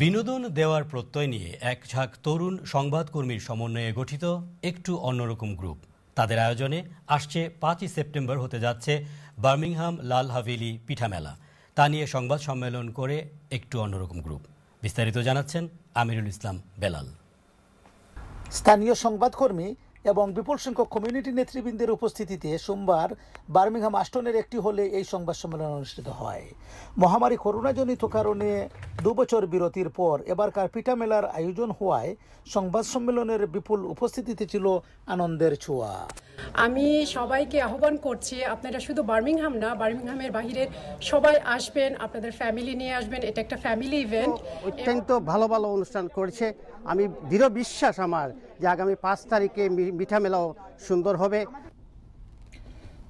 বিনোদন দেওয়ার প্রত্যয় নিয়ে এক ঝাঁক তরুণ সংবাদকর্মীর সমন্বয়ে গঠিত একটু অন্যরকম গ্রুপ তাদের আয়োজনে আসছে পাঁচই সেপ্টেম্বর হতে যাচ্ছে বার্মিংহাম লাল হাভেলি পিঠামেলা তা নিয়ে সংবাদ সম্মেলন করে একটু অন্যরকম গ্রুপ বিস্তারিত জানাচ্ছেন আমিরুল ইসলাম বেলাল স্থানীয় সংবাদকর্মী এবং বিপুল সংখ্যক কমিউনিটি নেতৃবৃন্দের উপস্থিতিতে সোমবার বার্মিংহাম আষ্টনের একটি হলে এই সংবাদ সম্মেলন অনুষ্ঠিত হয় মহামারী করোনাজনিত কারণে দুবছর বিরতির পর এবারকার পিঠা মেলার আয়োজন হওয়ায় সংবাদ সম্মেলনের বিপুল উপস্থিতিতে ছিল আনন্দের ছোঁয়া আমি সবাইকে আহ্বান করছি আপনারা শুধু বার্মিংহাম না বার্মিংহামের বাহিরের সবাই আসবেন আপনাদের ফ্যামিলি নিয়ে আসবেন এটা একটা ফ্যামিলি ইভেন্ট অত্যন্ত ভালো ভালো অনুষ্ঠান করছে আমি দৃঢ় বিশ্বাস আমার যে আগামী পাঁচ তারিখে মিঠা মেলাও সুন্দর হবে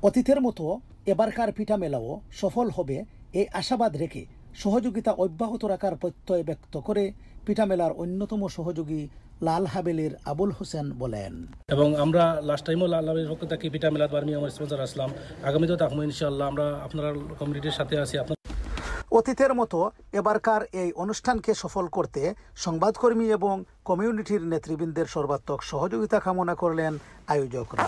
অতীতের মতো এবারকার পিঠা মেলাও সফল হবে এই আশাবাদ রেখে সহযোগিতা অব্যাহত রাখার প্রত্যয় ব্যক্ত করে পিঠা মেলার অন্যতম সহযোগী লাল হাবেলের আবুল হোসেন বলেন এবং আমরা লাস্ট টাইমও লাল হাবেলের পক্ষ থেকে পিঠা মেলা বার্মি আমার স্পন্সর আসলাম আগামীতেও তাহলে ইনশাআল্লাহ আমরা আপনার কমিউনিটির সাথে আছি আপনার অতীতের মতো এবারকার এই অনুষ্ঠানকে সফল করতে সংবাদকর্মী এবং কমিউনিটির নেতৃবৃন্দের সর্বাত্মক সহযোগিতা কামনা করলেন আয়োজকরা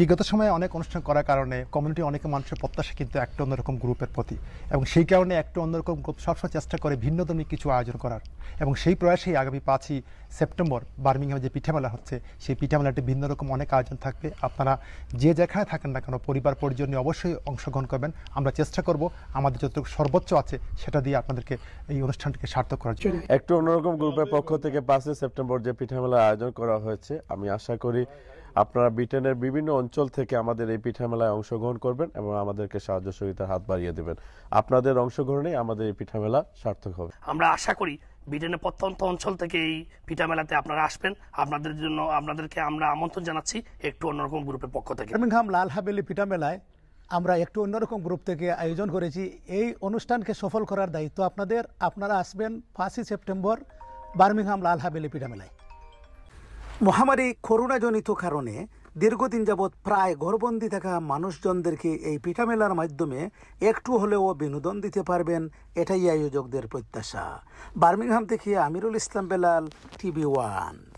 বিগত সময়ে অনেক অনুষ্ঠান করার কারণে কমিউনিটি অনেক মানুষের প্রত্যাশা কিন্তু একটা অন্যরকম গ্রুপের প্রতি এবং সেই কারণে একটা অন্যরকম গ্রুপ সবসময় চেষ্টা করে ভিন্নধর্মী কিছু আয়োজন করার এবং সেই প্রয়াসেই আগামী পাঁচই সেপ্টেম্বর বার্মিংহামে যে পিঠামেলা হচ্ছে সেই পিঠামেলাটি ভিন্ন রকম অনেক আয়োজন থাকবে আপনারা যে যেখানে থাকেন না কেন পরিবার পরিজন নিয়ে অবশ্যই অংশগ্রহণ করবেন আমরা চেষ্টা করব আমাদের যতটুকু সর্বোচ্চ আছে সেটা দিয়ে আপনাদেরকে এই অনুষ্ঠানটিকে সার্থক করার জন্য একটু অন্যরকম গ্রুপের পক্ষ থেকে পাঁচই সেপ্টেম্বর যে পিঠামেলা আয়োজন করা হয়েছে আমি আশা করি আপনারা ব্রিটেনের বিভিন্ন অঞ্চল থেকে আমাদের এই পিঠা মেলায় অংশগ্রহণ করবেন এবং আমাদেরকে সাহায্য সহিতার হাত বাড়িয়ে দেবেন আপনাদের অংশগ্রহণেই আমাদের এই পিঠা মেলা সার্থক হবে আমরা আশা করি ব্রিটেনের প্রত্যন্ত অঞ্চল থেকে এই পিঠা মেলাতে আপনারা আসবেন আপনাদের জন্য আপনাদেরকে আমরা আমন্ত্রণ জানাচ্ছি একটু অন্যরকম গ্রুপের পক্ষ থেকে লাল হাবেলি পিঠা মেলায় আমরা একটু অন্যরকম গ্রুপ থেকে আয়োজন করেছি এই অনুষ্ঠানকে সফল করার দায়িত্ব আপনাদের আপনারা আসবেন ফার্স্টই সেপ্টেম্বর বার্মিংহাম লাল হাবেলি পিঠা মেলায় মহামারী করোনাজনিত কারণে দীর্ঘদিন যাবৎ প্রায় ঘরবন্দি থাকা মানুষজনদেরকে এই পিঠা মেলার মাধ্যমে একটু হলেও বিনোদন দিতে পারবেন এটাই আয়োজকদের প্রত্যাশা বার্মিংহাম থেকে আমিরুল ইসলাম বেলাল টিভি ওয়ান